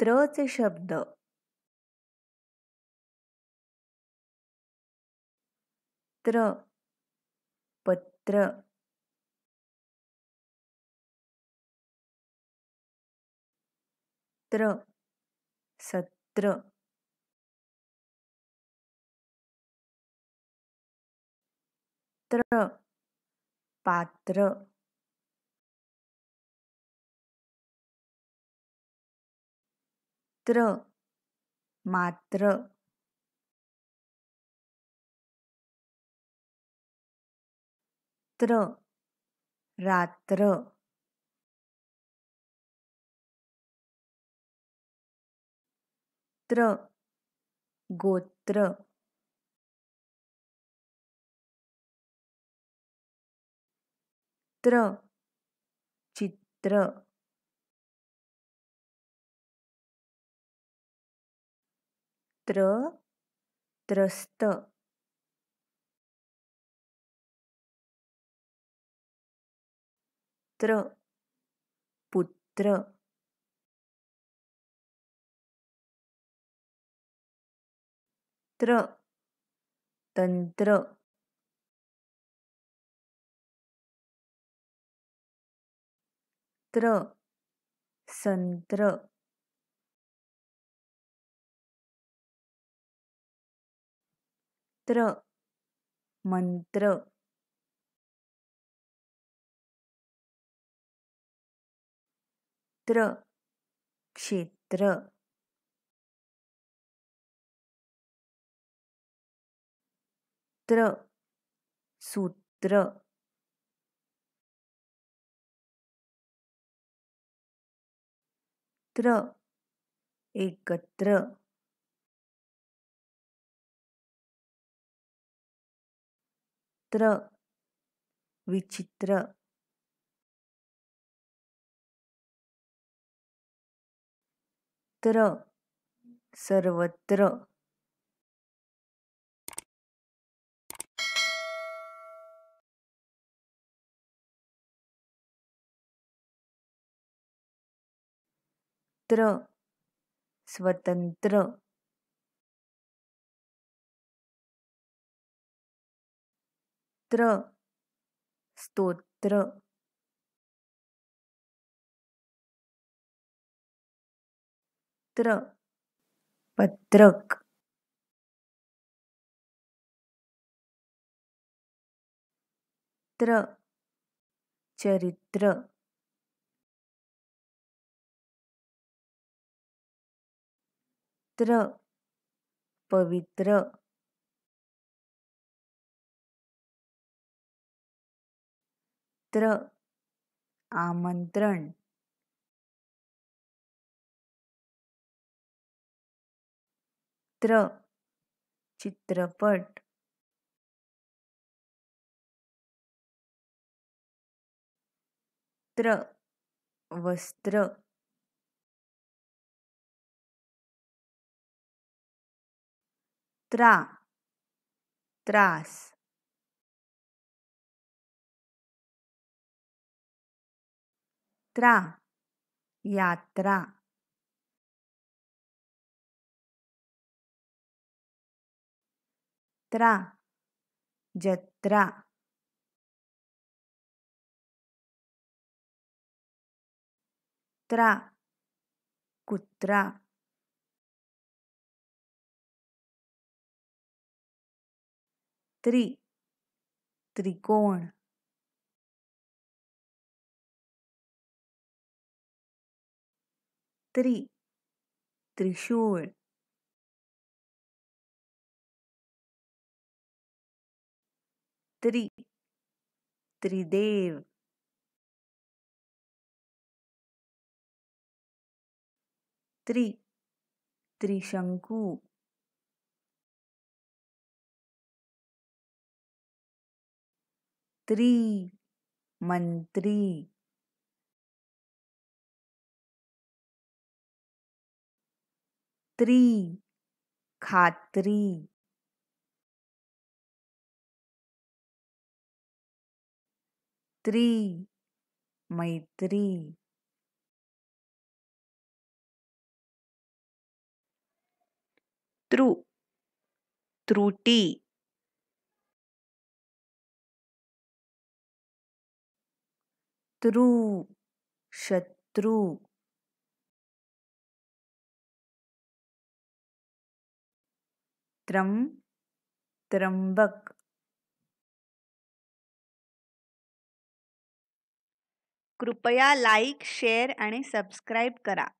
त्रचे शब्द त्र पत्र त्र सत्र त्र पात्र ମାତ୍ର ମାତ୍ର ତ୍ର ରାତ୍ର ତ୍ର ଗୋତ୍ର ତ୍ର ଚିତ୍ର त्र त्रस्त त्र पुत्र त्र तंत्र त्र संत्र त्र मंत्र त्र क्षेत्र त्र सूत्र त्र एकत्र त्र विचित्र त्र सर्वत्र त्र स्वतंत्र स्तोत्र स्तोत्र त्र पत्रक त्र चरित्र त्र पवित्र त्र आमंत्रण त्र चित्रपट त्र वस्त्र त्रा त्रास यात्रा यात्रा त्रा जत्रा त्रा कुत्रा त्रि त्रिकोण त्री त्रिशूल त्रि त्रिदेव त्रि त्रिशंकु त्रि मंत्री खात्री खात्री त्री मैत्री त्रु त्रुटी त्रु शत्रु त्रम त्रंबक कृपया लाइक शेयर और सबस्क्राईब करा